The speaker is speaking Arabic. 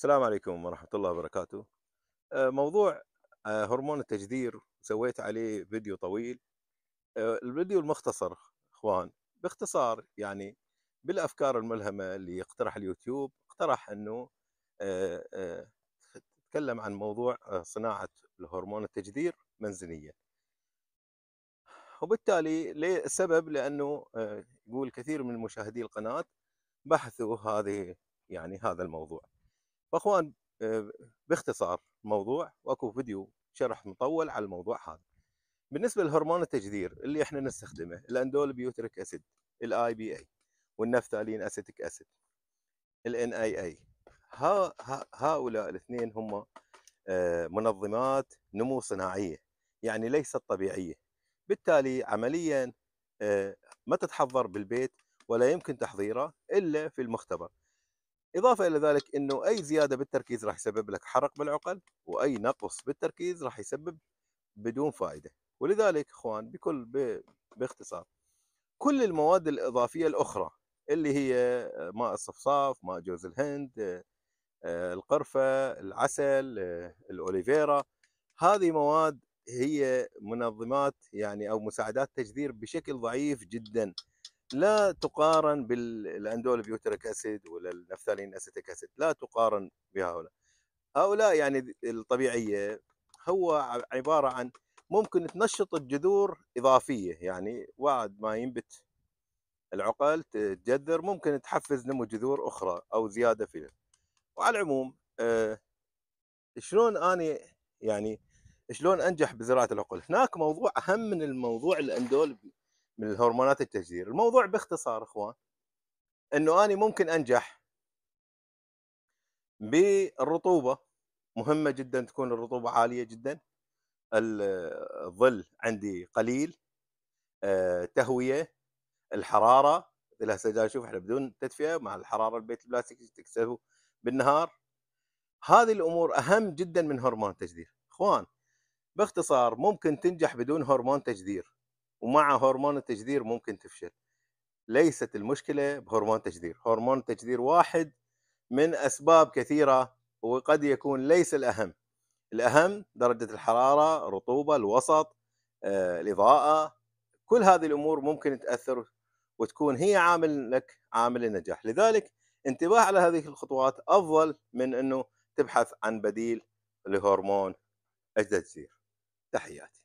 السلام عليكم ورحمة الله وبركاته آه، موضوع آه، هرمون التجذير سويت عليه فيديو طويل آه، الفيديو المختصر اخوان باختصار يعني بالافكار الملهمه اللي يقترح اليوتيوب اقترح انه تكلم عن موضوع صناعه الهرمون التجذير منزليا وبالتالي السبب لانه يقول كثير من مشاهدي القناه بحثوا هذه يعني هذا الموضوع فاخوان آه، باختصار الموضوع واكو فيديو شرح مطول على الموضوع هذا بالنسبه لهرمون التجذير اللي احنا نستخدمه الاندول بيوتريك اسيد الاي بي اي والنفتالين اسيتيك اسيد الان اي اي هؤلاء الاثنين هم آه، منظمات نمو صناعيه يعني ليست طبيعيه بالتالي عمليا آه، ما تتحضر بالبيت ولا يمكن تحضيره الا في المختبر إضافة إلى ذلك أنه أي زيادة بالتركيز راح يسبب لك حرق بالعقل وأي نقص بالتركيز راح يسبب بدون فائدة ولذلك إخوان بكل ب... باختصار كل المواد الإضافية الأخرى اللي هي آه، ماء الصفصاف ماء جوز الهند آه، آه، القرفة العسل الأوليفيرا هذه مواد هي منظمات يعني أو مساعدات تجذير بشكل ضعيف جداً لا تقارن بالاندول بيوتريك اسيد ولا النفثالين اسيتيك اسيد لا تقارن بهؤلاء هؤلاء يعني الطبيعيه هو عباره عن ممكن تنشط الجذور اضافيه يعني بعد ما ينبت العقل تجذر ممكن تحفز نمو جذور اخرى او زياده فيها وعلى العموم أه شلون اني يعني شلون انجح بزراعه العقل هناك موضوع اهم من الموضوع الاندول من الهرمونات التجذير الموضوع باختصار اخوان انه اني ممكن انجح بالرطوبه مهمه جدا تكون الرطوبه عاليه جدا الظل عندي قليل آه، تهويه الحراره اذا هسه اشوف احنا بدون تدفئه مع الحراره البيت البلاستيكي تكسره بالنهار هذه الامور اهم جدا من هرمون التجذير اخوان باختصار ممكن تنجح بدون هرمون تجذير ومع هرمون التجذير ممكن تفشل ليست المشكله بهرمون تجذير هرمون تجذير واحد من اسباب كثيره وقد يكون ليس الاهم الاهم درجه الحراره رطوبة الوسط آه، الاضاءه كل هذه الامور ممكن تاثر وتكون هي عامل لك عامل النجاح لذلك انتباه على هذه الخطوات افضل من انه تبحث عن بديل لهرمون التجذير تحياتي